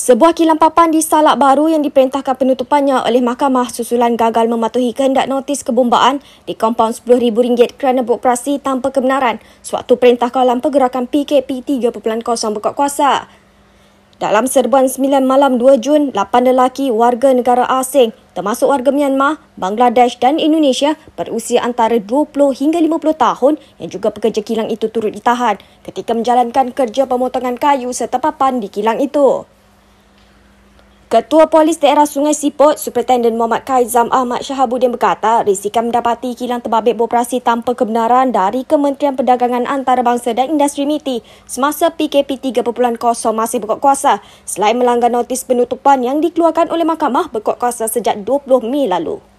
Sebuah kilang papan di Salak Baru yang diperintahkan penutupannya oleh mahkamah susulan gagal mematuhi kehendak notis kebombaan di kompaun RM10,000 kerana beroperasi tanpa kebenaran sewaktu perintah kawalan pergerakan PKP 3.0 berkuat kuasa. Dalam serbuan 9 malam 2 Jun, 8 lelaki warga negara asing termasuk warga Myanmar, Bangladesh dan Indonesia berusia antara 20 hingga 50 tahun yang juga pekerja kilang itu turut ditahan ketika menjalankan kerja pemotongan kayu serta papan di kilang itu. Ketua Polis Daerah Sungai Siput, Superintendent Muhammad Kaizam Ahmad Shahabudin berkata, risikan mendapati kilang terbabit beroperasi tanpa kebenaran dari Kementerian Perdagangan Antarabangsa dan Industri MITI semasa PKP 3.0 masih berkuat kuasa selain melanggar notis penutupan yang dikeluarkan oleh mahkamah berkuat kuasa sejak 20 Mei lalu.